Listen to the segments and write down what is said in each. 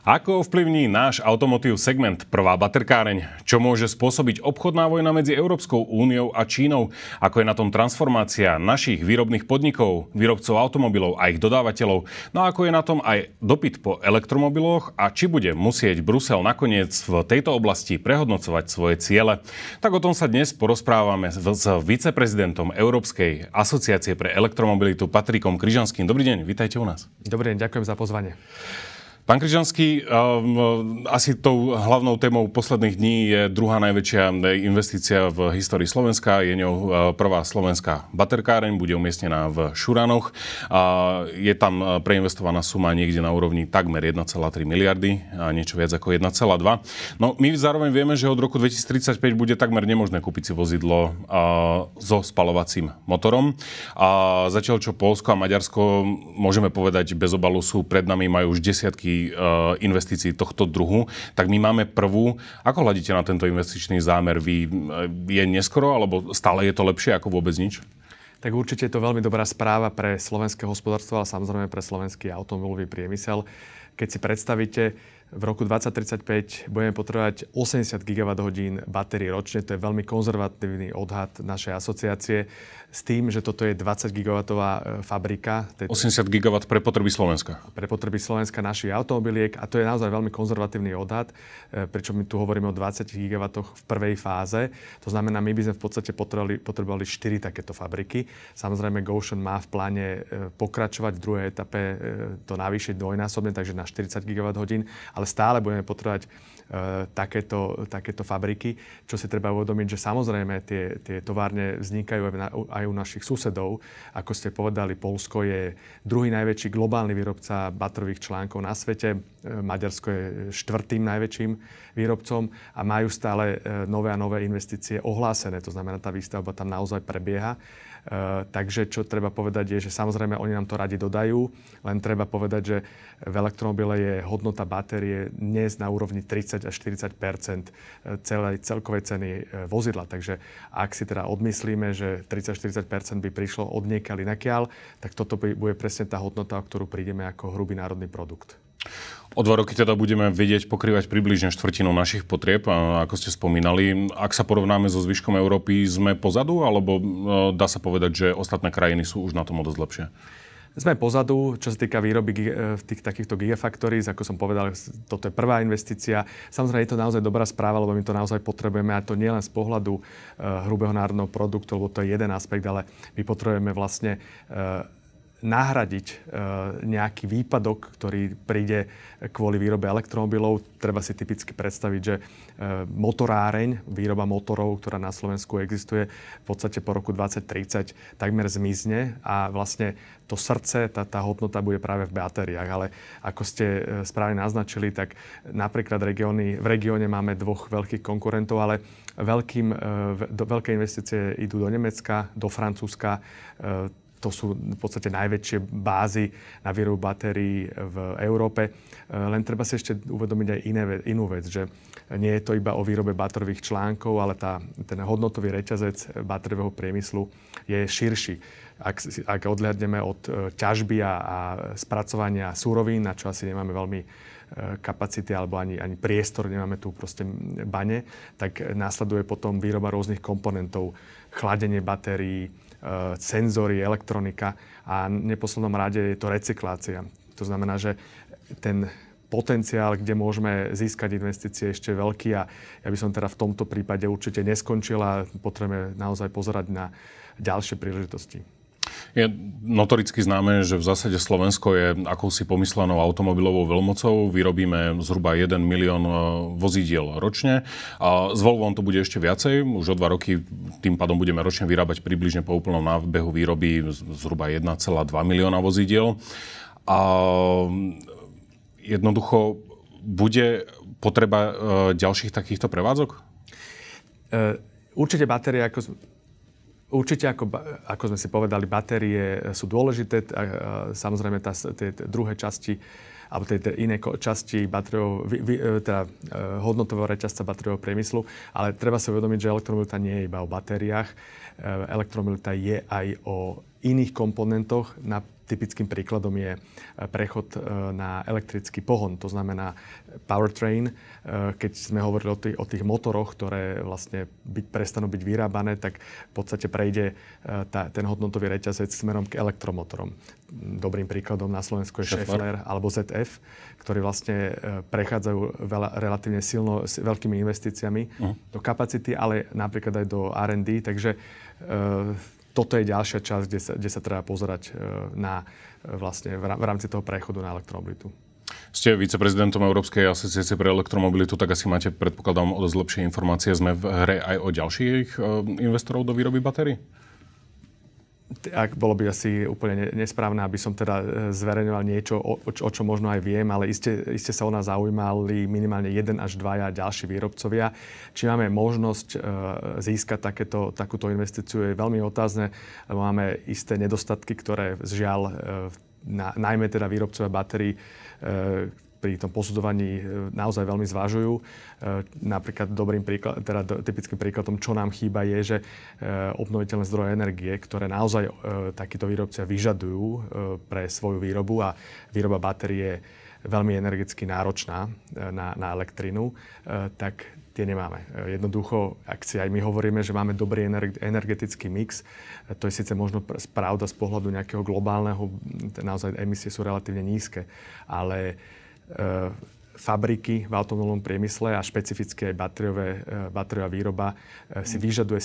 Ako ovplyvní náš automotív segment prvá baterkáreň? Čo môže spôsobiť obchodná vojna medzi Európskou úniou a Čínou? Ako je na tom transformácia našich výrobných podnikov, výrobcov automobilov a ich dodávateľov? No a ako je na tom aj dopyt po elektromobiloch a či bude musieť Brusel nakoniec v tejto oblasti prehodnocovať svoje ciele? Tak o tom sa dnes porozprávame s viceprezidentom Európskej asociácie pre elektromobilitu Patrikom Kryžanským. Dobrý deň, vítajte u nás. Dobrý deň, ďakujem za pozvanie. Pán Kryžanský, um, asi tou hlavnou témou posledných dní je druhá najväčšia um, investícia v histórii Slovenska. Je ňou uh, prvá slovenská baterkáreň, bude umiestnená v Šuranoch. Je tam uh, preinvestovaná suma niekde na úrovni takmer 1,3 miliardy a niečo viac ako 1,2. No my zároveň vieme, že od roku 2035 bude takmer nemožné kúpiť si vozidlo uh, so spalovacím motorom. A zatiaľ čo Polsko a Maďarsko, môžeme povedať bez obalu, sú pred nami, majú už desiatky Eh, investícií tohto druhu, tak my máme prvú. Ako hľadíte na tento investičný zámer? Vy, eh, je neskoro, alebo stále je to lepšie ako vôbec nič? Tak určite je to veľmi dobrá správa pre slovenské hospodárstvo, ale samozrejme pre slovenský automobilový priemysel. Keď si predstavíte, v roku 2035 budeme potrebovať 80 GWh batérie ročne. To je veľmi konzervatívny odhad našej asociácie s tým, že toto je 20 GW e, fabrika. 80 GW pre potreby Slovenska. Pre potreby Slovenska našich automobiliek a to je naozaj veľmi konzervatívny odhad, e, pričom my tu hovoríme o 20 GW v prvej fáze. To znamená, my by sme v podstate potrebovali, potrebovali 4 takéto fabriky. Samozrejme, Goshen má v pláne e, pokračovať v druhej etape to navýšiť dvojnásobne, takže na 40 GWh ale stále budeme potrebovať e, takéto, takéto fabriky, čo si treba uvedomiť, že samozrejme tie, tie továrne vznikajú aj, na, aj u našich susedov. Ako ste povedali, Polsko je druhý najväčší globálny výrobca batrových článkov na svete, e, Maďarsko je štvrtým najväčším výrobcom a majú stále e, nové a nové investície ohlásené. To znamená, tá výstavba tam naozaj prebieha. Eh, takže čo treba povedať je, že samozrejme oni nám to radi dodajú, len treba povedať, že v elektromobile je hodnota batérie dnes na úrovni 30 až 40 eh, celej, celkovej ceny eh, vozidla. Takže ak si teda odmyslíme, že 30-40 by prišlo od niekiaľ inakiaľ, tak toto bude presne tá hodnota, o ktorú prídeme ako hrubý národný produkt. O dva roky teda budeme vedieť pokrývať približne štvrtinu našich potrieb, ako ste spomínali. Ak sa porovnáme so zvyškom Európy, sme pozadu, alebo e, dá sa povedať, že ostatné krajiny sú už na tom dosť lepšie? Sme pozadu, čo sa týka výroby e, v tých takýchto gigafactories, ako som povedal, toto je prvá investícia. Samozrejme, je to naozaj dobrá správa, lebo my to naozaj potrebujeme a to nie len z pohľadu e, hrubého národného produktu, lebo to je jeden aspekt, ale my potrebujeme vlastne nahradiť e, nejaký výpadok, ktorý príde kvôli výrobe elektromobilov. Treba si typicky predstaviť, že e, motoráreň, výroba motorov, ktorá na Slovensku existuje, v podstate po roku 2030 takmer zmizne a vlastne to srdce, tá, tá hodnota bude práve v batériách. Ale ako ste e, správne naznačili, tak napríklad regióny, v regióne máme dvoch veľkých konkurentov, ale veľkým, veľké investície idú do Nemecka, do Francúzska, to sú v podstate najväčšie bázy na výrobu batérií v Európe. E, len treba si ešte uvedomiť aj iné, inú vec, že nie je to iba o výrobe batrových článkov, ale tá, ten hodnotový reťazec baterového priemyslu je širší. Ak, ak odhľadneme od e, ťažby a, a spracovania súrovín, na čo asi nemáme veľmi e, kapacity alebo ani, ani priestor, nemáme tu proste bane, tak následuje potom výroba rôznych komponentov, chladenie batérií, E, senzory, elektronika a v neposlednom rade je to recyklácia. To znamená, že ten potenciál, kde môžeme získať investície ešte veľký a ja by som teda v tomto prípade určite neskončila. Potrebujeme naozaj pozerať na ďalšie príležitosti. Je notoricky známe, že v zásade Slovensko je akousi pomyslenou automobilovou veľmocou. Vyrobíme zhruba 1 milión e, vozidiel ročne. A s Volvom to bude ešte viacej. Už o dva roky tým pádom budeme ročne vyrábať približne po úplnom nábehu výroby zhruba 1,2 milióna vozidiel. A jednoducho bude potreba e, ďalších takýchto prevádzok? E, určite batéria, ako Určite, ako, ako sme si povedali, batérie eh, sú dôležité. Samozrejme, tá, tie, tie druhé časti alebo tej, iné časti batériov, eh, teda eh, hodnotového reťazca batériového priemyslu, ale treba si uvedomiť, že elektromilita nie je iba o batériách. Elektromilita je aj o iných komponentoch, na Typickým príkladom je e, prechod e, na elektrický pohon, to znamená e, powertrain. Keď sme hovorili o tých, o tých motoroch, ktoré vlastne byť, prestanú byť vyrábané, tak v podstate prejde tá, ten hodnotový reťazec smerom k elektromotorom. Dobrým príkladom na Slovensku je Schaeffler alebo ZF, ktorí vlastne prechádzajú veľa, relatívne silno s veľkými investíciami uh-huh. do kapacity, ale napríklad aj do R&D, takže uh, toto je ďalšia časť, kde sa, kde sa treba pozerať e, na, e, vlastne v rámci toho prechodu na elektromobilitu. Ste viceprezidentom Európskej asociácie pre elektromobilitu, tak asi máte, predpokladám, o dosť lepšie informácie. Sme v hre aj o ďalších e, investorov do výroby batérií? ak bolo by asi úplne nesprávne, aby som teda e, zverejňoval niečo, o, o čo možno aj viem, ale iste, iste sa o nás zaujímali minimálne jeden až dvaja ďalší výrobcovia. Či máme možnosť e, získať takéto, takúto investíciu je veľmi otázne, lebo máme isté nedostatky, ktoré žiaľ, e, na, najmä teda výrobcovia batérií, e, pri tom posudzovaní e, naozaj veľmi zvažujú. E, napríklad dobrým príklad, teda typickým príkladom, čo nám chýba, je, že e, obnoviteľné zdroje energie, ktoré naozaj takíto výrobcia vyžadujú pre svoju výrobu a výroba batérie veľmi energeticky náročná na, na elektrinu, tak tie nemáme. Jednoducho, ak si aj my hovoríme, že máme dobrý energetický mix, to je síce možno pravda z pohľadu nejakého globálneho, naozaj emisie sú relatívne nízke, ale E, fabriky v autonómnom priemysle a špecifické batériové, e, batériová výroba e, si mm. vyžaduje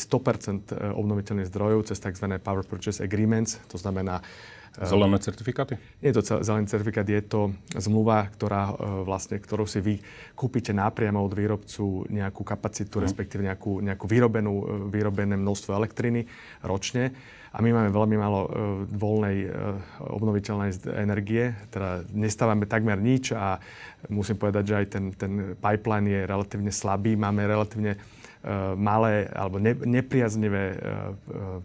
100% obnoviteľných zdrojov cez tzv. Power Purchase Agreements, to znamená Zelené certifikáty? Nie je to zelený certifikát, je to zmluva, ktorá, vlastne, ktorou si vy kúpite nápriamo od výrobcu nejakú kapacitu, mm. respektíve nejakú, nejakú vyrobenú, vyrobené množstvo elektriny ročne a my máme veľmi málo e, voľnej e, obnoviteľnej energie, teda nestávame takmer nič a musím povedať, že aj ten, ten pipeline je relatívne slabý. Máme relatívne e, malé alebo ne, nepriaznivé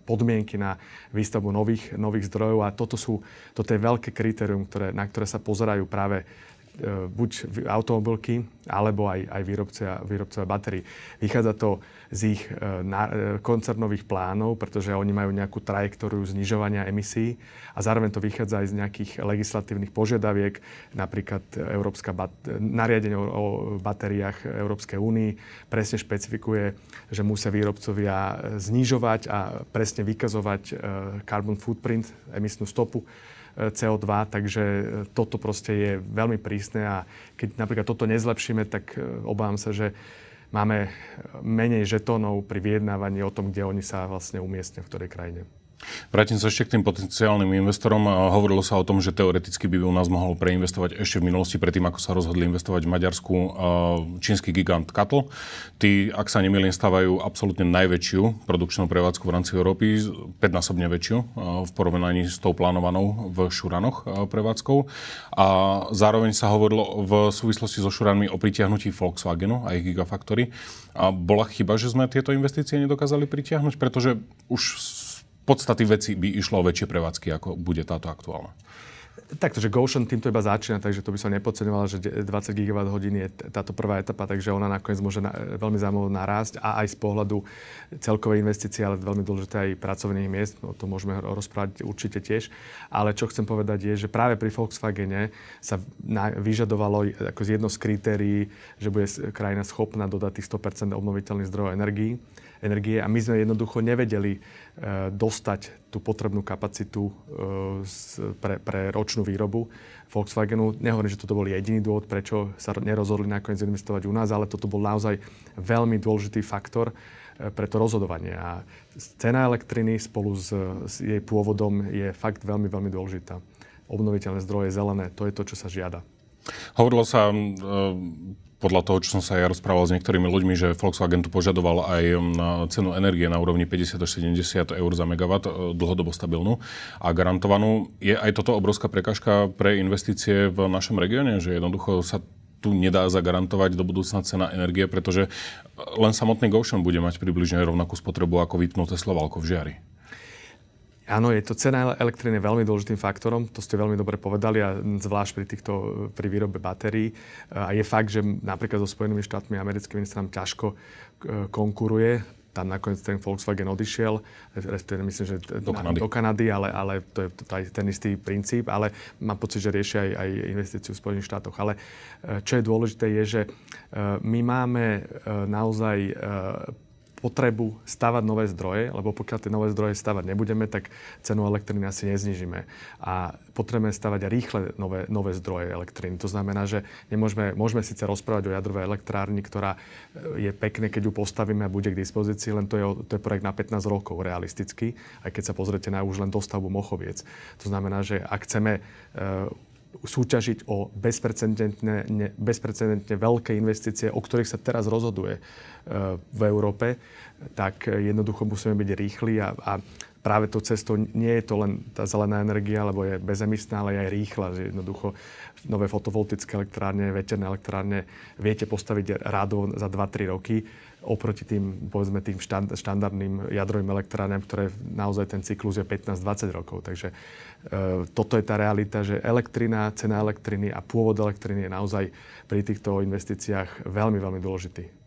podmienky na výstavbu nových, nových zdrojov a toto, sú, toto je veľké kritérium, ktoré, na ktoré sa pozerajú práve E, buď automobilky, alebo aj, aj výrobcovia, výrobcovia batérií. Vychádza to z ich e, e, koncernových plánov, pretože oni majú nejakú trajektóriu znižovania emisí a zároveň to vychádza aj z nejakých legislatívnych požiadaviek, napríklad Európska bat- nariadenie o batériách Európskej únii presne špecifikuje, že musia výrobcovia znižovať a presne vykazovať carbon footprint, emisnú stopu CO2, takže toto proste je veľmi prísne prísne a keď napríklad toto nezlepšíme, tak e, obávam sa, že máme menej žetónov pri vyjednávaní o tom, kde oni sa vlastne umiestnia, v ktorej krajine. Vrátim sa ešte k tým potenciálnym investorom. Hovorilo sa o tom, že teoreticky by u nás mohol preinvestovať ešte v minulosti, predtým ako sa rozhodli investovať v Maďarsku, čínsky gigant Katl. Tí, ak sa nemýlim, stávajú absolútne najväčšiu produkčnú prevádzku v rámci Európy, 5-násobne väčšiu v porovnaní s tou plánovanou v Šuranoch prevádzkou. A zároveň sa hovorilo v súvislosti so Šuranmi o pritiahnutí Volkswagenu a ich Gigafactory. A bola chyba, že sme tieto investície nedokázali pritiahnuť, pretože už podstaty veci by išlo o väčšie prevádzky, ako bude táto aktuálna. Tak, že Goshen týmto iba začína, takže to by som nepodceňoval, že 20 GWh je táto prvá etapa, takže ona nakoniec môže na, veľmi zaujímavo narásť a aj z pohľadu celkovej investície, ale veľmi dôležité aj pracovných miest, o tom môžeme rozprávať určite tiež. Ale čo chcem povedať je, že práve pri Volkswagene sa na, vyžadovalo ako z jedno z kritérií, že bude krajina schopná dodať tých 100% obnoviteľných zdrojov energie a my sme jednoducho nevedeli e, dostať tú potrebnú kapacitu e, pre, pre ročnú výrobu Volkswagenu. Nehovorím, že toto bol jediný dôvod, prečo sa nerozhodli nakoniec investovať u nás, ale toto bol naozaj veľmi dôležitý faktor e, pre to rozhodovanie. A cena elektriny spolu s, s jej pôvodom je fakt veľmi, veľmi dôležitá. Obnoviteľné zdroje, zelené, to je to, čo sa žiada. Hovorilo sa e, podľa toho, čo som sa ja rozprával s niektorými ľuďmi, že Volkswagen tu požadoval aj um, na cenu energie na úrovni 50 až 70 eur za megawatt, uh, dlhodobo stabilnú a garantovanú. Je aj toto obrovská prekažka pre investície v našom regióne, že jednoducho sa tu nedá zagarantovať do budúcna cena energie, pretože uh, len samotný Goshen bude mať približne rovnakú spotrebu ako vypnuté Slovalko v žiari. Áno, je to cena elektriny veľmi dôležitým faktorom, to ste veľmi dobre povedali a zvlášť pri týchto, pri výrobe batérií. A je fakt, že napríklad so Spojenými štátmi americkými sa nám ťažko e, konkuruje tam nakoniec ten Volkswagen odišiel, respektíve myslím, že do Kanady, do Kanady ale, ale to je ten istý princíp, ale mám pocit, že riešia aj, aj investíciu v Spojených štátoch. Ale e, čo je dôležité, je, že e, my máme naozaj potrebu stavať nové zdroje, lebo pokiaľ tie nové zdroje stavať nebudeme, tak cenu elektriny asi neznižíme. A potrebujeme stavať rýchle nové, nové zdroje elektriny. To znamená, že nemôžeme, môžeme síce rozprávať o jadrovej elektrárni, ktorá e, je pekne, keď ju postavíme a bude k dispozícii, len to je, to je projekt na 15 rokov realisticky, aj keď sa pozriete na už len dostavbu Mochoviec. To znamená, že ak chceme uh, súťažiť o bezprecedentne, ne, bezprecedentne veľké investície, o ktorých sa teraz rozhoduje e, v Európe, tak jednoducho musíme byť rýchli a, a práve to cesto nie je to len tá zelená energia, lebo je bezemisná, ale je aj rýchla. Že jednoducho nové fotovoltické elektrárne, veterné elektrárne viete postaviť rádo za 2-3 roky oproti tým, povedzme, tým štand, štandardným jadrovým elektrárňam, ktoré naozaj ten cyklus je 15-20 rokov. Takže e, toto je tá realita, že elektrina, cena elektriny a pôvod elektriny je naozaj pri týchto investíciách veľmi, veľmi dôležitý.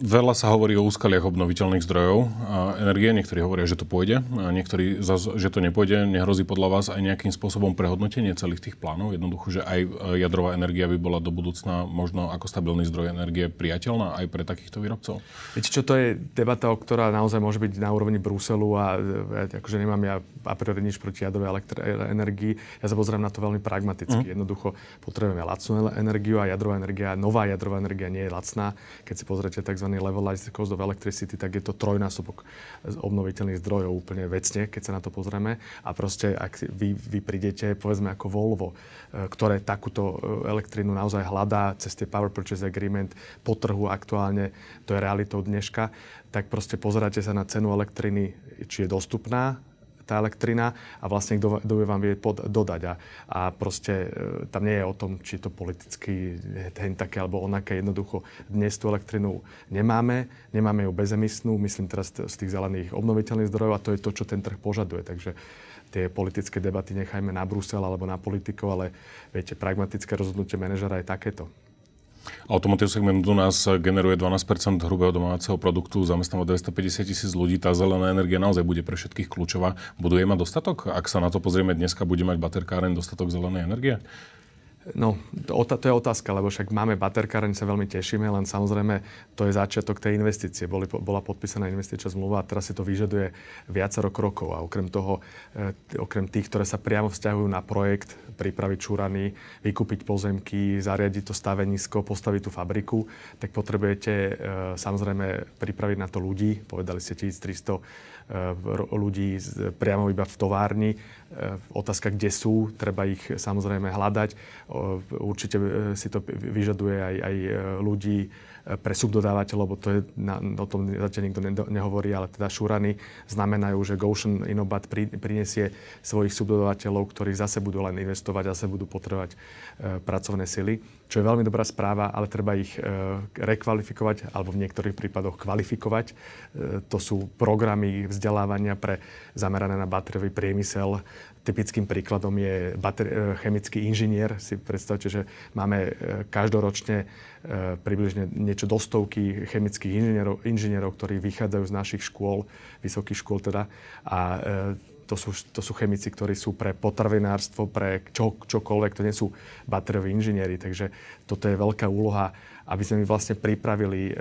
Veľa sa hovorí o úskaliach obnoviteľných zdrojov a energie. Niektorí hovoria, že to pôjde, a niektorí, že to nepôjde. Nehrozí podľa vás aj nejakým spôsobom prehodnotenie celých tých plánov? Jednoducho, že aj e, jadrová energia by bola do budúcna možno ako stabilný zdroj energie priateľná aj pre takýchto výrobcov? Viete čo, to je debata, ktorá naozaj môže byť na úrovni Bruselu a ja, e, e, akože nemám ja a priori nič proti jadrovej elektr- energii. Ja sa pozriem na to veľmi pragmaticky. Mm. Jednoducho potrebujeme lacnú energiu a jadrová energia, nová jadrová energia nie je lacná. Keď si pozriete tak tzv. levelized cost of electricity, tak je to trojnásobok z obnoviteľných zdrojov úplne vecne, keď sa na to pozrieme. A proste, ak vy, vy prídete, povedzme ako Volvo, e, ktoré takúto e, elektrínu naozaj hľadá cez tie power purchase agreement po trhu aktuálne, to je realitou dneška, tak proste pozeráte sa na cenu elektriny, či je dostupná, tá elektrina a vlastne kto, vám vie pod, dodať. A, a proste e, tam nie je o tom, či to politicky ten také alebo onaké. Jednoducho dnes tú elektrinu nemáme, nemáme ju bezemisnú, myslím teraz z tých zelených obnoviteľných zdrojov a to je to, čo ten trh požaduje. Takže tie politické debaty nechajme na Brusel alebo na politikov, ale viete, pragmatické rozhodnutie manažera je takéto. Automotív segment u nás generuje 12 hrubého domáceho produktu, zamestnáva 250 tisíc ľudí. Tá zelená energia naozaj bude pre všetkých kľúčová. Budú jej mať dostatok? Ak sa na to pozrieme dneska, bude mať baterkáren dostatok zelenej energie? No, to je otázka, lebo však máme baterkáreň, sa veľmi tešíme, len samozrejme to je začiatok tej investície. Boli, bola podpísaná investičná zmluva a teraz si to vyžaduje viacero krokov. A okrem toho, e, okrem tých, ktoré sa priamo vzťahujú na projekt, pripraviť čúrany, vykúpiť pozemky, zariadiť to stavenisko, postaviť tú fabriku, tak potrebujete e, samozrejme pripraviť na to ľudí. Povedali ste 1300 ľudí priamo iba v továrni. E, otázka, kde sú, treba ich samozrejme hľadať. Určite e, si to vyžaduje aj, aj e, ľudí, pre subdodávateľov, lebo to je, na, o tom zatiaľ nikto nehovorí, ale teda šúrany znamenajú, že Goshen Inobat pri, prinesie svojich subdodávateľov, ktorí zase budú len investovať, zase budú potrebovať e, pracovné sily, čo je veľmi dobrá správa, ale treba ich e, rekvalifikovať alebo v niektorých prípadoch kvalifikovať. E, to sú programy vzdelávania pre zamerané na batériový priemysel, Typickým príkladom je bater- e, chemický inžinier. Si predstavte, že máme e, každoročne e, približne niečo do stovky chemických inžinierov, inžinierov ktorí vychádzajú z našich škôl, vysokých škôl teda. A to sú, to sú chemici, ktorí sú pre potravinárstvo, pre čo, čokoľvek, to nie sú bateroví inžinieri. Takže toto je veľká úloha, aby sme my vlastne pripravili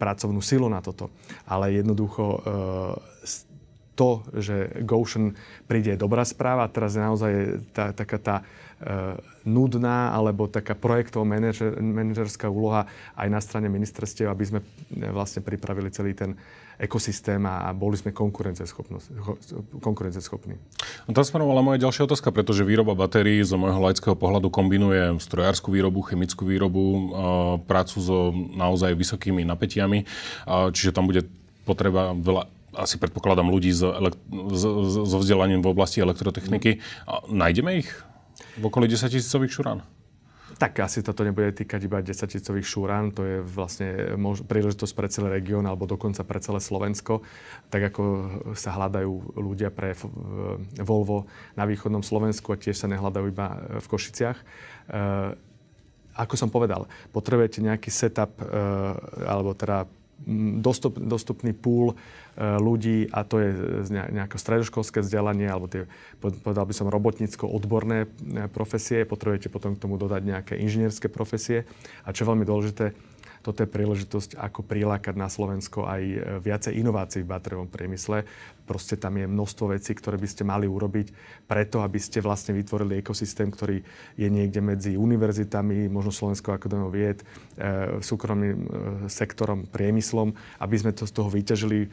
pracovnú silu na toto. Ale jednoducho to, že Goshen príde dobrá správa, teraz je naozaj tá, taká tá e, nudná alebo taká projektová manažer, manažerská úloha aj na strane ministerstiev, aby sme e, vlastne pripravili celý ten ekosystém a boli sme konkurenceschopní. No tam moja ďalšia otázka, pretože výroba batérií zo môjho laického pohľadu kombinuje strojárskú výrobu, chemickú výrobu, e, prácu so naozaj vysokými napätiami, čiže tam bude potreba veľa asi predpokladám ľudí so, so vzdelaním v oblasti elektrotechniky. A nájdeme ich v okolí 10 tisícových šurán? Tak asi toto nebude týkať iba 10 tisícových šúran, to je vlastne mož- príležitosť pre celý región alebo dokonca pre celé Slovensko. Tak ako sa hľadajú ľudia pre e, Volvo na východnom Slovensku a tiež sa nehľadajú iba e, v Košiciach. E- ako som povedal, potrebujete nejaký setup e- alebo teda dostup, dostupný púl e, ľudí a to je nejaké stredoškolské vzdelanie alebo tie, povedal by som, robotnícko-odborné e, profesie. Potrebujete potom k tomu dodať nejaké inžinierské profesie. A čo je veľmi dôležité, toto je príležitosť, ako prilákať na Slovensko aj e, viacej inovácií v batériovom priemysle. Proste tam je množstvo vecí, ktoré by ste mali urobiť preto, aby ste vlastne vytvorili ekosystém, ktorý je niekde medzi univerzitami, možno Slovenskou akadémiou vied, e, súkromným e, sektorom, priemyslom, aby sme to z toho vyťažili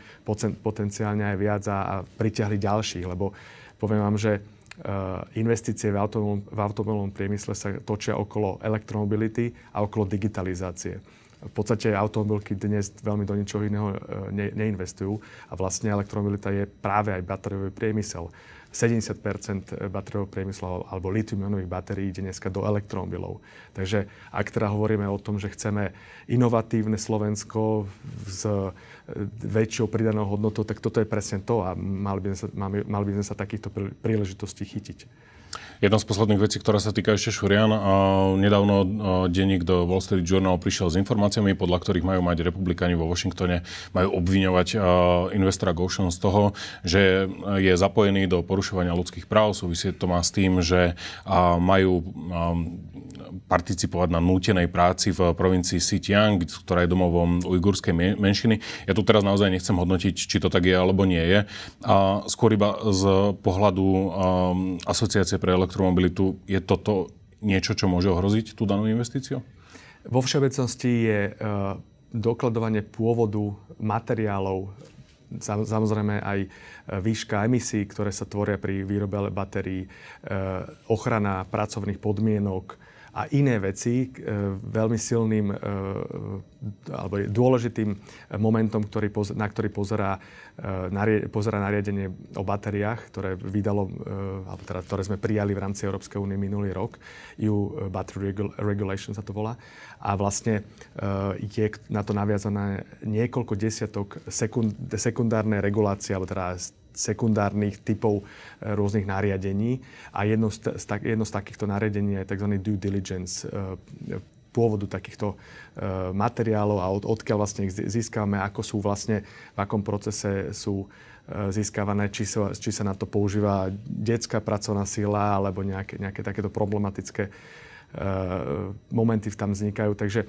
potenciálne aj viac a, a pritiahli ďalších. Lebo poviem vám, že investície v automobilovom, v automobilovom priemysle sa točia okolo elektromobility a okolo digitalizácie v podstate automobilky dnes veľmi do ničoho iného e, ne, neinvestujú a vlastne elektromobilita je práve aj batériový priemysel. 70 batériového priemyslu alebo litium-ionových batérií ide dneska do elektromobilov. Takže ak teda hovoríme o tom, že chceme inovatívne Slovensko s e, väčšou pridanou hodnotou, tak toto je presne to a mali by sme sa, mali, mali by sme sa takýchto príležitostí chytiť. Jedna z posledných vecí, ktorá sa týka ešte Šurian, nedávno denník do Wall Street Journal prišiel s informáciami, podľa ktorých majú mať republikáni vo Washingtone, majú obviňovať investora Goshen z toho, že je zapojený do porušovania ľudských práv. Súvisí to má s tým, že majú participovať na nútenej práci v provincii Xinjiang, ktorá je domovom ujgurskej menšiny. Ja tu teraz naozaj nechcem hodnotiť, či to tak je alebo nie je. A skôr iba z pohľadu asociácie pre pre elektromobilitu, je toto niečo, čo môže ohroziť tú danú investíciu? Vo všeobecnosti je e, dokladovanie pôvodu materiálov samozrejme aj e, výška emisí, ktoré sa tvoria pri výrobe batérií, e, ochrana pracovných podmienok, a iné veci e, veľmi silným e, e, alebo dôležitým momentom, ktorý, na ktorý pozerá, pozerá nariadenie o batériách, ktoré vydalo, alebo teda, ktoré sme prijali v rámci Európskej únie minulý rok. EU Battery Regulation sa to volá. A vlastne je na to naviazané niekoľko desiatok sekund, regulácie, alebo teda sekundárnych typov e, rôznych nariadení. A jedno z, tak, jedno z takýchto nariadení je tzv. due diligence e, e, pôvodu takýchto materiálov a od, odkiaľ vlastne ich získavame, ako sú vlastne, v akom procese sú získavané, či sa, či sa na to používa detská pracovná sila alebo nejaké, nejaké takéto problematické momenty tam vznikajú. Takže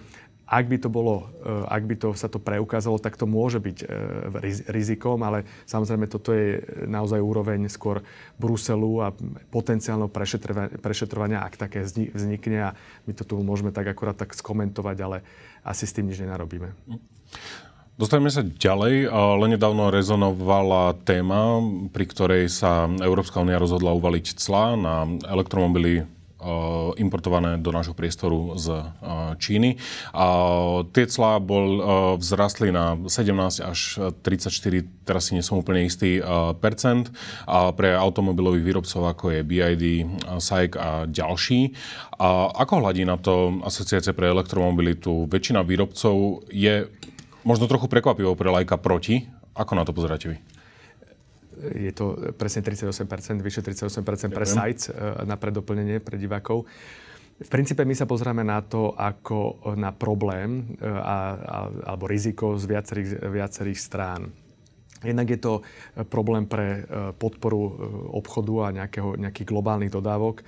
ak by to bolo, eh, ak by to, sa to preukázalo, tak to môže byť eh, rizikom, ale samozrejme toto je naozaj úroveň skôr Bruselu a potenciálne prešetrovania, ak také vznikne a my to tu môžeme tak akurát tak skomentovať, ale asi s tým nič nenarobíme. Dostaneme sa ďalej. Len nedávno rezonovala téma, pri ktorej sa Európska únia rozhodla uvaliť clá na elektromobily importované do nášho priestoru z Číny. A tie clá bol, vzrastli na 17 až 34, teraz si nie som úplne istý, percent a pre automobilových výrobcov ako je BID, SAIC a ďalší. A ako hladí na to asociácia pre elektromobilitu? Väčšina výrobcov je možno trochu prekvapivo pre lajka proti. Ako na to pozeráte vy? je to presne 38%, vyše 38% pre sites eh, na predoplnenie pre divákov. V princípe my sa pozrieme na to ako na problém eh, a, a, alebo riziko z viacerých, viacerých strán. Jednak je to e, problém pre e, podporu e, obchodu a nejakého, nejakých globálnych dodávok,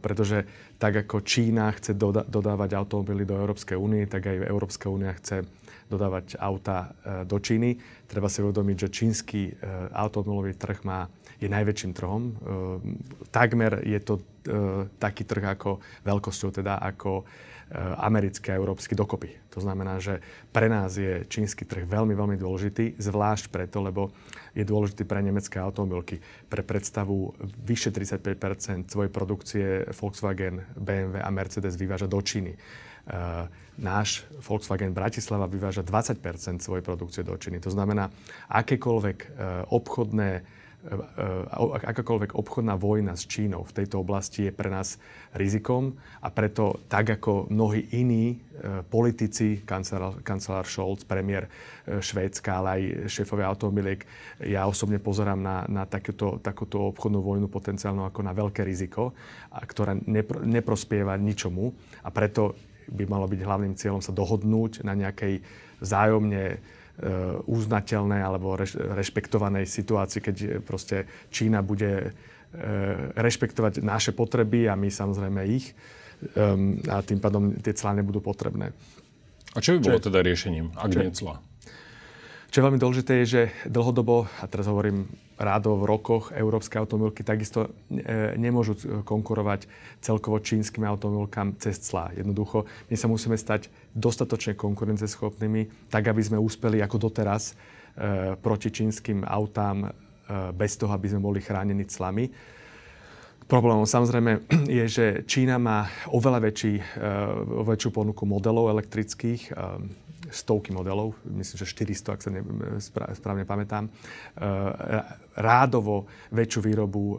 pretože tak ako Čína chce doda- dodávať automobily do Európskej únie, tak aj Európska únia chce dodávať auta do Číny. Treba si uvedomiť, že čínsky automobilový trh má, je najväčším trhom. Takmer je to taký trh ako veľkosťou, teda ako Eh, americký a európsky dokopy. To znamená, že pre nás je čínsky trh veľmi, veľmi dôležitý, zvlášť preto, lebo je dôležitý pre nemecké automobilky. Pre predstavu vyše 35 svojej produkcie Volkswagen, BMW a Mercedes vyváža do Číny eh, náš Volkswagen Bratislava vyváža 20 svojej produkcie do Číny. To znamená, akékoľvek eh, obchodné E, e, akákoľvek obchodná vojna s Čínou v tejto oblasti je pre nás rizikom a preto tak ako mnohí iní e, politici, kancelár, kancelár Scholz, premiér Švédska, ale aj šéfovia automobiliek, ja osobne pozerám na, na takúto, takúto obchodnú vojnu potenciálnu ako na veľké riziko, a ktorá nepr- neprospieva ničomu a preto by malo byť hlavným cieľom sa dohodnúť na nejakej vzájomne Eh, uznateľnej alebo rešpektovanej situácii, keď proste Čína bude eh, rešpektovať naše potreby a my samozrejme ich ehm, a tým pádom tie clá nebudú potrebné. A čo by bolo Čiže... teda riešením, ak nie clá? Čo je veľmi dôležité je, že dlhodobo, a teraz hovorím rádo v rokoch, európske automobilky takisto e, nemôžu konkurovať celkovo čínskym automobilkám cez clá. Jednoducho, my sa musíme stať dostatočne konkurenceschopnými, tak aby sme úspeli ako doteraz e, proti čínskym autám e, bez toho, aby sme boli chránení clami. Problémom samozrejme je, že Čína má oveľa väčší, väčšiu ponuku modelov elektrických, stovky modelov, myslím, že 400, ak sa ne, správne pamätám, eh, rádovo väčšiu výrobu eh,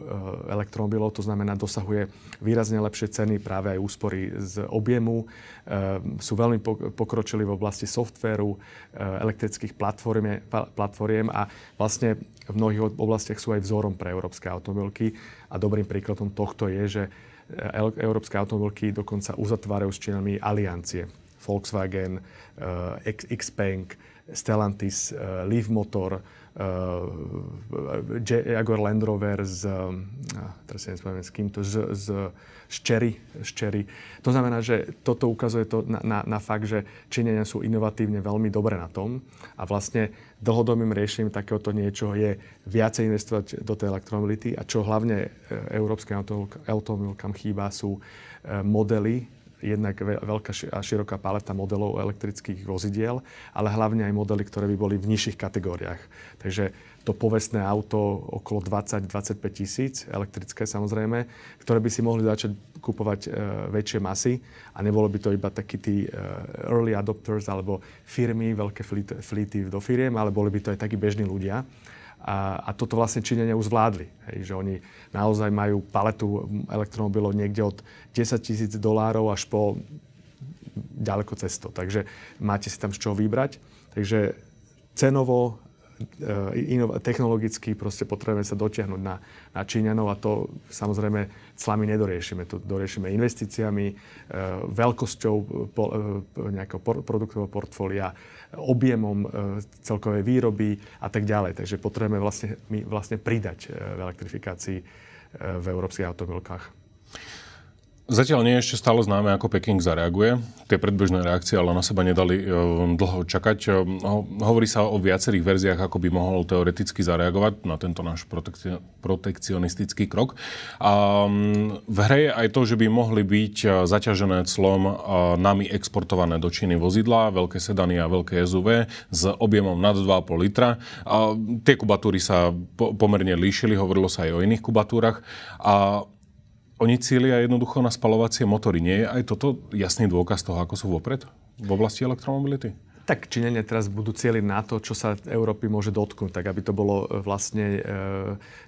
elektromobilov, to znamená dosahuje výrazne lepšie ceny, práve aj úspory z objemu, eh, sú veľmi pokročili v oblasti softvéru, elektrických platformiem a vlastne v mnohých oblastiach sú aj vzorom pre európske automobilky a dobrým príkladom tohto je, že európske automobilky dokonca uzatvárajú s činami aliancie Volkswagen, eh, Xpeng, Stellantis, eh, Leaf Motor, eh, Jaguar Land Rover z, teraz si s kým to, z, z, z, Cherry, z Cherry. To znamená, že toto ukazuje to na, na, na fakt, že Číňania sú inovatívne veľmi dobre na tom a vlastne dlhodobým riešením takéhoto niečoho je viacej investovať do tej elektromobility a čo hlavne európskej automobilkám chýba sú modely jednak veľká a široká paleta modelov elektrických vozidiel, ale hlavne aj modely, ktoré by boli v nižších kategóriách. Takže to povestné auto okolo 20-25 tisíc, elektrické samozrejme, ktoré by si mohli začať kupovať e, väčšie masy a nebolo by to iba takí tí e, early adopters alebo firmy, veľké flíty do firiem, ale boli by to aj takí bežní ľudia. A, a toto vlastne Číňania už zvládli. Hej, že oni naozaj majú paletu elektromobilov niekde od 10 tisíc dolárov až po ďaleko cesto. Takže máte si tam z čoho vybrať. Takže cenovo E, inov, technologicky proste potrebujeme sa dotiahnuť na, na Číňanov a to samozrejme clami nedoriešime. To doriešime investíciami, e, veľkosťou po, e, nejakého por, produktového portfólia, objemom e, celkovej výroby a tak ďalej. Takže potrebujeme vlastne, my vlastne pridať e, v elektrifikácii e, v európskych automobilkách. Zatiaľ nie je ešte stále známe, ako Peking zareaguje. Tie predbežné reakcie ale na seba nedali e, dlho čakať. E, hovorí sa o viacerých verziách, ako by mohol teoreticky zareagovať na tento náš protekcionistický krok. A mm, v hre je aj to, že by mohli byť e, zaťažené clom nami exportované do Číny vozidlá, veľké sedany a veľké SUV s objemom nad 2,5 litra. A tie kubatúry sa pomerne líšili, hovorilo sa aj o iných kubatúrach. A oni cília jednoducho na spalovacie motory. Nie je aj toto jasný dôkaz toho, ako sú vopred v oblasti elektromobility? Tak Číňania teraz budú cieliť na to, čo sa Európy môže dotknúť, tak aby to bolo e, vlastne e,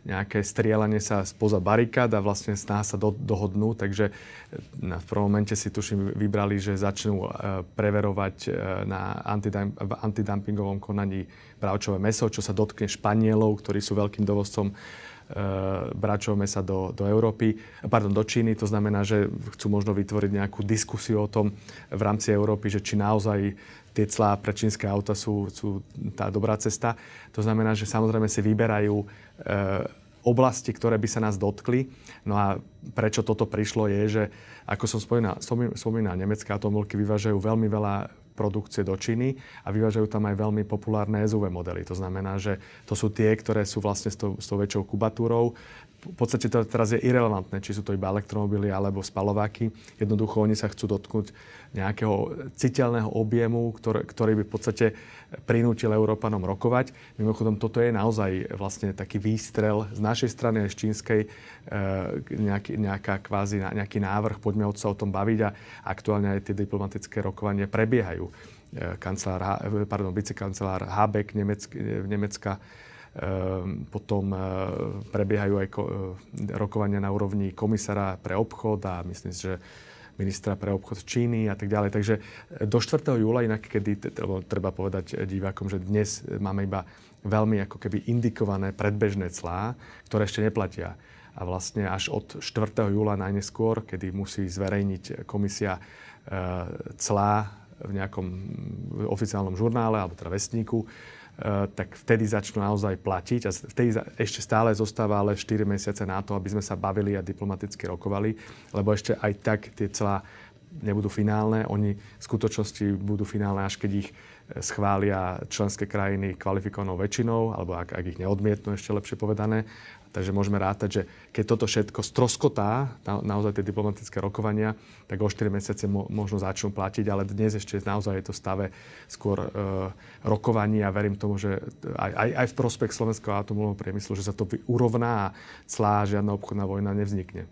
nejaké strieľanie sa spoza barikád a vlastne snaha sa do, dohodnúť. Takže e, v prvom momente si tuším vybrali, že začnú preverovať na antidump- v antidumpingovom konaní bravčové meso, čo sa dotkne Španielov, ktorí sú veľkým dovozcom Eh, bračov sa do, do Európy, pardon, do Číny. To znamená, že chcú možno vytvoriť nejakú diskusiu o tom v rámci Európy, že či naozaj tie clá pre čínske auta sú, sú tá dobrá cesta. To znamená, že samozrejme si vyberajú e, oblasti, ktoré by sa nás dotkli. No a prečo toto prišlo je, že ako som spomínal, spomínal nemecká automobilky vyvážajú veľmi veľa produkcie do Číny a vyvážajú tam aj veľmi populárne SUV modely. To znamená, že to sú tie, ktoré sú vlastne s tou, s tou väčšou kubatúrou, v podstate to teraz je irrelevantné, či sú to iba elektromobily alebo spalováky. Jednoducho oni sa chcú dotknúť nejakého citeľného objemu, ktorý by v podstate prinútil Európanom rokovať. Mimochodom, toto je naozaj vlastne taký výstrel z našej strany, z čínskej, eh, nejaký, nejaká kvázi, nejaký návrh, poďme sa o tom baviť a aktuálne aj tie diplomatické rokovania prebiehajú. Eh, kancelár, eh, pardon, vicekancelár Habeck Nemecka, Nemecka Ehm, potom eh, prebiehajú aj eh, rokovania na úrovni komisára pre obchod a myslím si, že ministra pre obchod Číny a tak ďalej. Takže eh, do 4. júla, inak kedy, treba povedať divákom, že dnes máme iba veľmi ako keby indikované predbežné clá, ktoré ešte neplatia. A vlastne až od 4. júla najneskôr, kedy musí zverejniť komisia clá v nejakom mm, oficiálnom žurnále alebo teda vestníku, Eh, tak vtedy začnú naozaj platiť a vtedy ešte stále zostáva ale 4 mesiace na to, aby sme sa bavili a diplomaticky rokovali, lebo ešte aj tak tie celá nebudú finálne, oni v skutočnosti budú finálne, až keď ich eh, schvália členské krajiny kvalifikovanou väčšinou, alebo ak, ak ich neodmietnú, ešte lepšie povedané, Takže môžeme rátať, že keď toto všetko stroskotá, na, naozaj tie diplomatické rokovania, tak o 4 mesiace mo, možno začnú platiť, ale dnes ešte naozaj je to stave skôr e, rokovania a verím tomu, že aj, aj, aj v prospech slovenského atomového priemyslu, že sa to urovná a clá žiadna obchodná vojna nevznikne.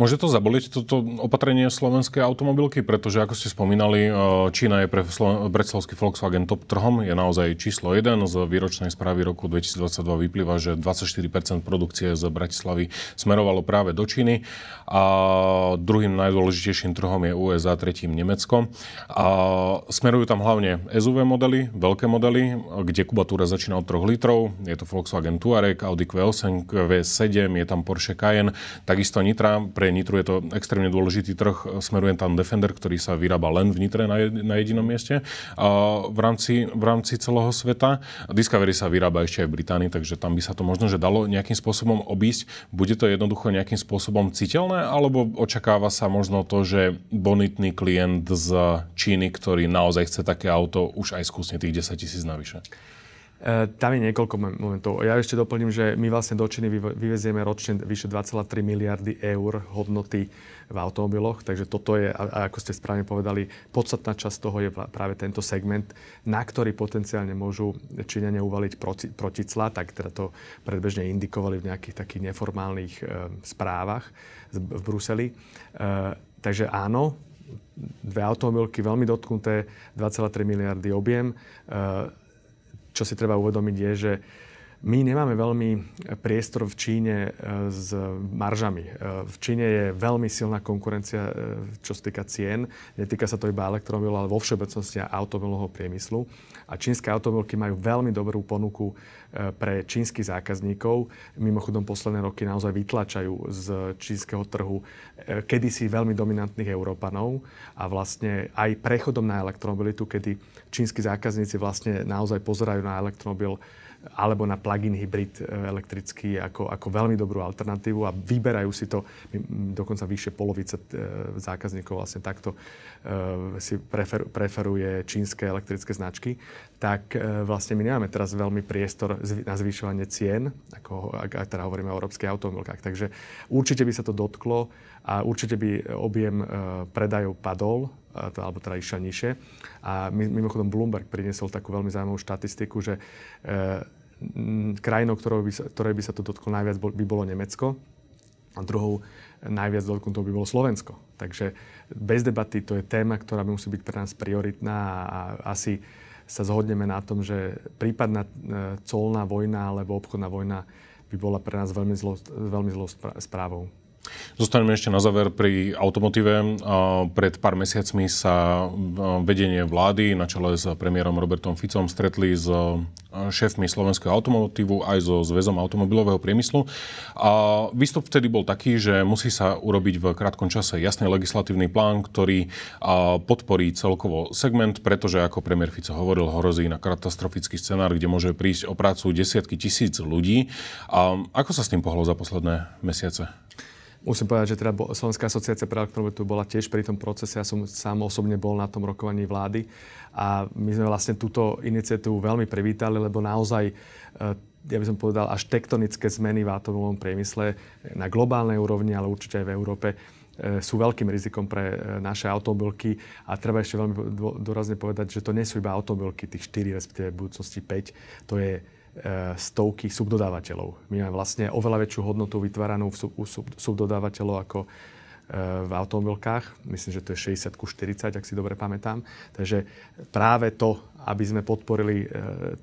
Môže to zaboliť toto opatrenie slovenskej automobilky, pretože ako ste spomínali, e, Čína je pre bretslovský Volkswagen top trhom, je naozaj číslo 1. Z výročnej správy roku 2022 vyplýva, že 24% produkcie z Bratislavy smerovalo práve do Číny a druhým najdôležitejším trhom je USA, tretím Nemecko. A smerujú tam hlavne SUV modely, veľké modely, kde kubatúra začína od 3 litrov. Je to Volkswagen Touareg, Audi Q8, Q7, je tam Porsche Cayenne, takisto Nitra pre pre Nitru je to extrémne dôležitý trh. E, smerujem tam Defender, ktorý sa vyrába len v Nitre na jedinom mieste v rámci, v rámci celého sveta. Discovery sa vyrába ešte aj v Británii, takže tam by sa to možno, že dalo nejakým spôsobom obísť. Bude to jednoducho nejakým spôsobom citeľné, alebo očakáva sa možno to, že bonitný klient z Číny, ktorý naozaj chce také auto, už aj skúsne tých 10 tisíc navyše? E, tam je niekoľko momentov. Ja ešte doplním, že my vlastne do Číny vyvezieme ročne vyše 2,3 miliardy eur hodnoty v automobiloch, takže toto je, a ako ste správne povedali, podstatná časť toho je práve tento segment, na ktorý potenciálne môžu Číňania uvaliť proti, proticla, tak teda to predbežne indikovali v nejakých takých neformálnych e, správach v Bruseli. E, takže áno, dve automobilky veľmi dotknuté, 2,3 miliardy objem. E, čo si treba uvedomiť je, že my nemáme veľmi eh, priestor v Číne eh, s maržami. Eh, v Číne je veľmi silná konkurencia, čo sa týka cien. Netýka sa to iba elektromobilov, ale vo všeobecnosti automobilového priemyslu. A čínske automobilky majú veľmi dobrú ponuku pre čínskych zákazníkov. Mimochodom, posledné roky naozaj vytlačajú z čínskeho trhu kedysi veľmi dominantných Európanov a vlastne aj prechodom na elektromobilitu, kedy čínsky zákazníci vlastne naozaj pozerajú na elektromobil alebo na plug-in hybrid e, elektrický ako, ako veľmi dobrú alternatívu a vyberajú si to dokonca vyššie polovice e, zákazníkov vlastne takto e, si prefer, preferuje čínske elektrické značky, tak vlastne my nemáme teraz veľmi priestor na zvyšovanie cien, ako ak teda hovoríme o európskej automobilkách. Takže určite by sa to dotklo a určite by objem predajov padol alebo teda išla nižšie. A mimochodom Bloomberg priniesol takú veľmi zaujímavú štatistiku, že eh, krajinou, ktorej by sa to dotklo najviac, by bolo Nemecko a druhou najviac dotknutou by bolo Slovensko. Takže bez debaty to je téma, ktorá by musí byť pre nás prioritná a asi sa zhodneme na tom, že prípadná eh, colná vojna alebo obchodná vojna by bola pre nás veľmi zlou, veľmi zlou správou. Zostaneme ešte na záver pri automotive. Pred pár mesiacmi sa vedenie vlády na čele s premiérom Robertom Ficom stretli s šéfmi slovenského automotívu aj so zväzom automobilového priemyslu. A výstup vtedy bol taký, že musí sa urobiť v krátkom čase jasný legislatívny plán, ktorý podporí celkovo segment, pretože ako premiér Fico hovoril, hrozí na katastrofický scenár, kde môže prísť o prácu desiatky tisíc ľudí. A ako sa s tým pohlo za posledné mesiace? Musím povedať, že teda Slovenská asociácia pre elektromobilitu bola tiež pri tom procese. Ja som sám osobne bol na tom rokovaní vlády a my sme vlastne túto iniciatívu veľmi privítali, lebo naozaj e, ja by som povedal, až tektonické zmeny v atomovom priemysle na globálnej úrovni, ale určite aj v Európe e, sú veľkým rizikom pre e, naše automobilky a treba ešte veľmi dôrazne povedať, že to nie sú iba automobilky, tých 4, respektíve v budúcnosti 5. To je E, stovky subdodávateľov. My máme vlastne oveľa väčšiu hodnotu vytváranú v sub, u sub, subdodávateľov ako e, v automobilkách. Myslím, že to je 60 ku 40, ak si dobre pamätám. Takže práve to, aby sme podporili e,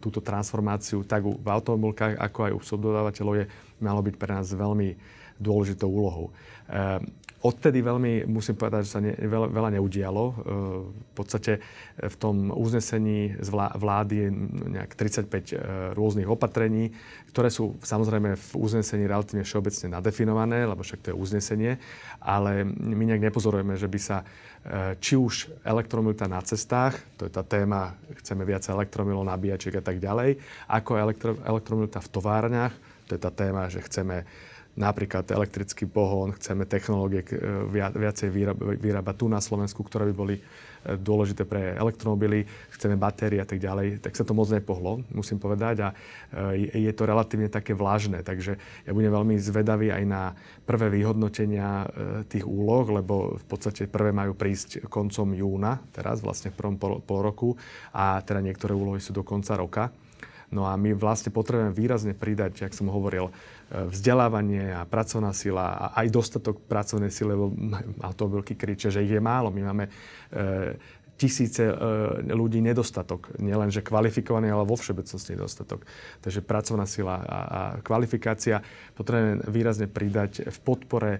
túto transformáciu tak v automobilkách, ako aj u subdodávateľov, je, malo byť pre nás veľmi dôležitou úlohou. Odtedy veľmi, musím povedať, že sa ne, veľa, veľa neudialo. E, v podstate e, v tom uznesení z vlády je nejak 35 e, rôznych opatrení, ktoré sú samozrejme v uznesení relatívne všeobecne nadefinované, lebo však to je uznesenie, ale my nejak nepozorujeme, že by sa či už elektromilita na cestách, to je tá téma, chceme viac elektromilov, nabíjačiek a tak ďalej, ako elektro, v továrniach, to je tá téma, že chceme napríklad elektrický pohon, chceme technológie e, viacej vyrábať, vyrábať tu na Slovensku, ktoré by boli e, dôležité pre elektromobily, chceme batérie a tak ďalej, tak sa to moc nepohlo, musím povedať. A e, je to relatívne také vlažné, takže ja budem veľmi zvedavý aj na prvé vyhodnotenia tých úloh, lebo v podstate prvé majú prísť koncom júna, teraz vlastne v prvom pol, pol roku a teda niektoré úlohy sú do konca roka. No a my vlastne potrebujeme výrazne pridať, jak som hovoril, e, vzdelávanie a pracovná sila a aj dostatok pracovnej sily, lebo automobilky to že ich je málo. My máme e, tisíce e, ľudí nedostatok. Nielen, že kvalifikovaný, ale vo všeobecnosti nedostatok. Takže pracovná sila a, a kvalifikácia potrebujeme výrazne pridať v podpore e,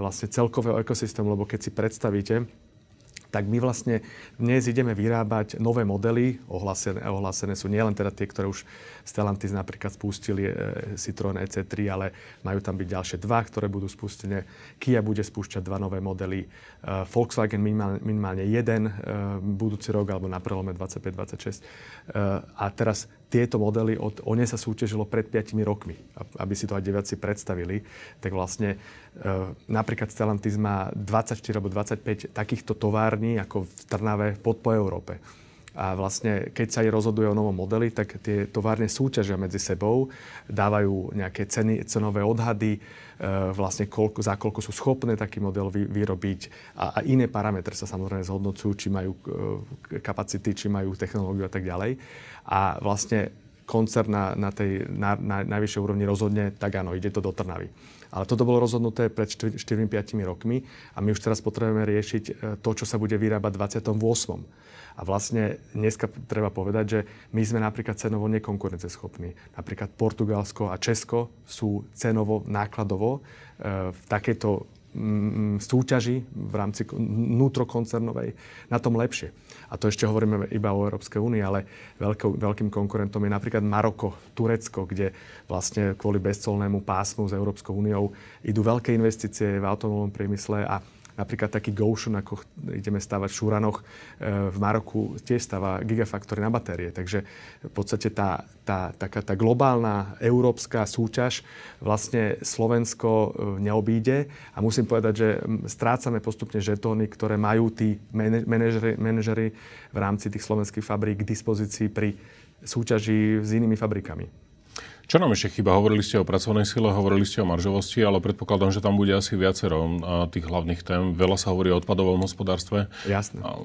vlastne celkového ekosystému, lebo keď si predstavíte, tak my vlastne dnes ideme vyrábať nové modely. Ohlásené, ohlásené sú nielen teda tie, ktoré už Stellantis napríklad spustili, e, Citroën EC3, ale majú tam byť ďalšie dva, ktoré budú spustené. Kia bude spúšťať dva nové modely, e, Volkswagen minimálne, minimálne jeden e, budúci rok alebo na prelome 25-26. E, a teraz tieto modely, od, o ne sa súťažilo pred 5 rokmi. Aby si to aj deviaci predstavili, tak vlastne e, napríklad Stellantis má 24 alebo 25 takýchto tovární ako v Trnave pod po Európe a vlastne keď sa rozhoduje o novom modeli, tak tie továrne súťažia medzi sebou, dávajú nejaké ceny, cenové odhady, e, vlastne koľko, za koľko sú schopné taký model vy, vyrobiť a, a iné parametre sa samozrejme zhodnocujú, či majú e, kapacity, či majú technológiu a tak ďalej. A vlastne koncert na, na tej na, na, najvyššej úrovni rozhodne, tak áno, ide to do Trnavy. Ale toto bolo rozhodnuté pred 4-5 rokmi a my už teraz potrebujeme riešiť e, to, čo sa bude vyrábať 28. A vlastne dneska treba povedať, že my sme napríklad cenovo nekonkurenceschopní. Napríklad Portugalsko a Česko sú cenovo, nákladovo e, v takejto Mm, mm, súťaži v rámci nutrokoncernovej na tom lepšie. A to ešte hovoríme iba o Európskej únii, ale veľkou, veľkým konkurentom je napríklad Maroko, Turecko, kde vlastne kvôli bezcolnému pásmu s Európskou úniou idú veľké investície v automobilovom priemysle a Napríklad taký Goshen, ako ideme stavať v Šúranoch, eh, v Maroku tiež stáva gigafaktory na batérie. Takže v podstate tá, tá, taká tá globálna európska súťaž vlastne Slovensko eh, neobíde a musím povedať, že mm, strácame postupne žetóny, ktoré majú tí manažery, manažery v rámci tých slovenských fabrík k dispozícii pri súťaži s inými fabrikami. Čo nám ešte chyba? Hovorili ste o pracovnej sile, hovorili ste o maržovosti, ale predpokladám, že tam bude asi viacero tých hlavných tém. Veľa sa hovorí o odpadovom hospodárstve. Jasne. A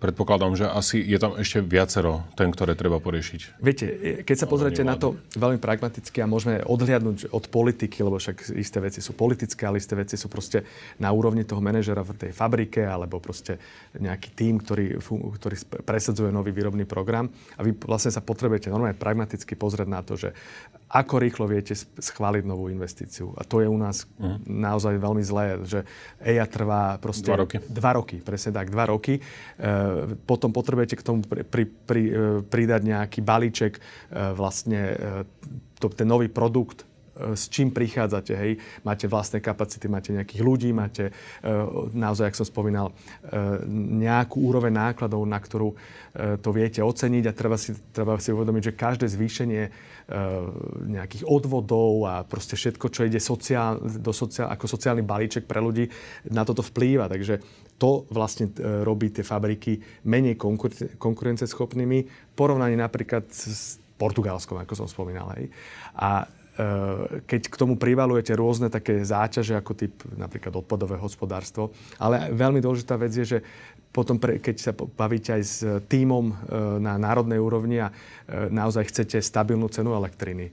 predpokladám, že asi je tam ešte viacero tém, ktoré treba poriešiť. Viete, keď sa pozriete na to veľmi pragmaticky a môžeme odhliadnúť od politiky, lebo však isté veci sú politické, ale isté veci sú proste na úrovni toho manažera v tej fabrike alebo proste nejaký tým, ktorý, ktorý presadzuje nový výrobný program a vy vlastne sa potrebujete normálne pragmaticky pozrieť na to, že ako rýchlo viete schváliť novú investíciu. A to je u nás uh-huh. naozaj veľmi zlé, že EIA trvá proste... Dva roky. Dva roky, presne tak, dva roky. E, potom potrebujete k tomu pri, pri, pri, e, pridať nejaký balíček e, vlastne e, to, ten nový produkt, E, s čím prichádzate. Hej. Máte vlastné kapacity, máte nejakých ľudí, máte e, naozaj, ak som spomínal, e, nejakú úroveň nákladov, na ktorú to viete oceniť a treba si, treba si uvedomiť, že každé zvýšenie nejakých odvodov a proste všetko, čo ide sociál, do sociál, ako sociálny balíček pre ľudí, na toto vplýva. Takže to vlastne robí tie fabriky menej konkurenceschopnými, porovnaní napríklad s Portugalskom, ako som spomínal. Hej. A Eh, keď k tomu privalujete rôzne také záťaže, ako typ napríklad odpadové hospodárstvo. Ale veľmi dôležitá vec je, že potom, pre, keď sa bavíte aj s tímom eh, na národnej úrovni a eh, naozaj chcete stabilnú cenu elektriny,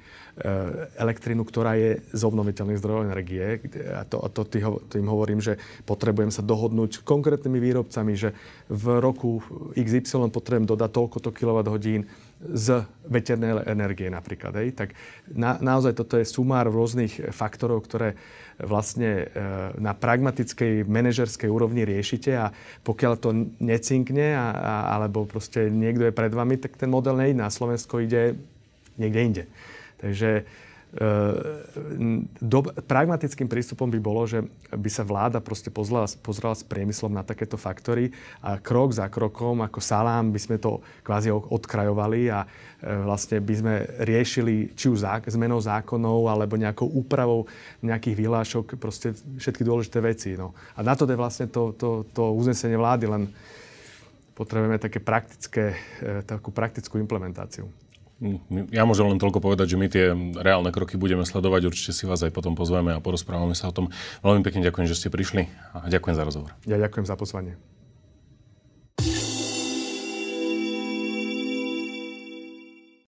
elektrinu, ktorá je z obnoviteľných zdrojov energie, a to, a to tým hovorím, že potrebujem sa dohodnúť s konkrétnymi výrobcami, že v roku XY potrebujem dodať toľkoto kWh z veternej energie napríklad. Hej. Tak na, naozaj toto je sumár rôznych faktorov, ktoré eh, vlastne e, na pragmatickej manažerskej úrovni riešite a pokiaľ to necinkne a, a, alebo proste niekto je pred vami, tak ten model nejde na Slovensko, ide niekde inde. Takže Ehm, do, pragmatickým prístupom by bolo, že by sa vláda proste pozrela, pozrela s priemyslom na takéto faktory a krok za krokom, ako salám, by sme to kvázi odkrajovali a e, vlastne by sme riešili či už zák- zmenou zákonov alebo nejakou úpravou nejakých výlášok, proste všetky dôležité veci. No. A na to je vlastne to, to, to uznesenie vlády, len potrebujeme také praktické, e, takú praktickú implementáciu. Ja môžem len toľko povedať, že my tie reálne kroky budeme sledovať. Určite si vás aj potom pozveme a porozprávame sa o tom. Veľmi pekne ďakujem, že ste prišli a ďakujem za rozhovor. Ja ďakujem za pozvanie.